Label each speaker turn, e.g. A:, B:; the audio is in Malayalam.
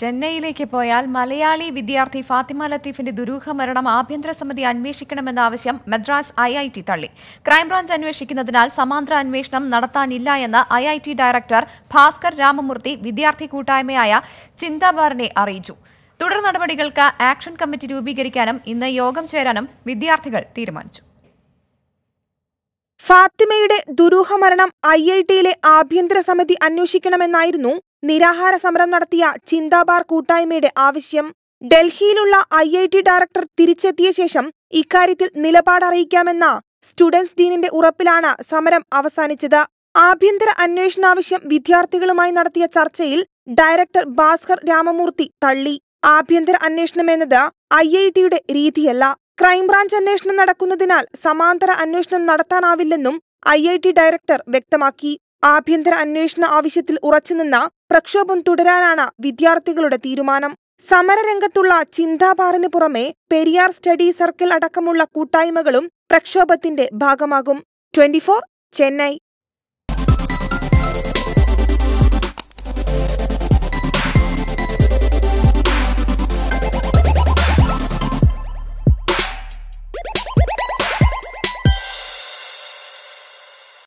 A: ചെന്നൈയിലേക്ക് പോയാൽ മലയാളി വിദ്യാർത്ഥി ഫാത്തിമ ലത്തീഫിന്റെ ദുരൂഹ മരണം ആഭ്യന്തര സമിതി അന്വേഷിക്കണമെന്ന ആവശ്യം മദ്രാസ് ഐ ഐ ടി തള്ളി ക്രൈംബ്രാഞ്ച് അന്വേഷിക്കുന്നതിനാൽ സമാന്തര അന്വേഷണം നടത്താനില്ല എന്ന് I I T director Bhaskar Ramamurthy വിദ്യാർത്ഥി കൂട്ടായ്മയായ ചിന്താബാറിനെ അറിയിച്ചു തുടർ നടപടികൾക്ക് ആക്ഷൻ കമ്മിറ്റി രൂപീകരിക്കാനും ഇന്ന് യോഗം ചേരാനും
B: വിദ്യാർത്ഥികൾ തീരുമാനിച്ചു ഫാത്തിമയുടെ ദുരൂഹ മരണം ഐ ഐ ടിയിലെ ആഭ്യന്തര സമിതി അന്വേഷിക്കണമെന്നായിരുന്നു നിരാഹാര സമരം നടത്തിയ ചിന്താബാർ കൂട്ടായ്മയുടെ ആവശ്യം ഡൽഹിയിലുള്ള ഐ ഐ ടി ഡയറക്ടർ തിരിച്ചെത്തിയ ശേഷം ഇക്കാര്യത്തിൽ നിലപാട് അറിയിക്കാമെന്ന സ്റ്റുഡൻസ് ഡീനിന്റെ ഉറപ്പിലാണ് സമരം അവസാനിച്ചത് ആഭ്യന്തര അന്വേഷണാവശ്യം വിദ്യാർത്ഥികളുമായി നടത്തിയ ചർച്ചയിൽ ഡയറക്ടർ ഭാസ്കർ രാമമൂർത്തി തള്ളി ആഭ്യന്തര അന്വേഷണം എന്നത് ഐ ഐ ടിയുടെ രീതിയല്ല ക്രൈംബ്രാഞ്ച് അന്വേഷണം നടക്കുന്നതിനാൽ സമാന്തര അന്വേഷണം നടത്താനാവില്ലെന്നും ഐ ഐ ടി ഡയറക്ടർ വ്യക്തമാക്കി ആഭ്യന്തര അന്വേഷണ ആവശ്യത്തിൽ ഉറച്ചുനിന്ന പ്രക്ഷോഭം തുടരാനാണ് വിദ്യാർത്ഥികളുടെ തീരുമാനം സമരരംഗത്തുള്ള ചിന്താപാറിന് പുറമെ പെരിയാർ സ്റ്റഡി സർക്കിൾ അടക്കമുള്ള കൂട്ടായ്മകളും പ്രക്ഷോഭത്തിന്റെ ഭാഗമാകും ട്വന്റി ചെന്നൈ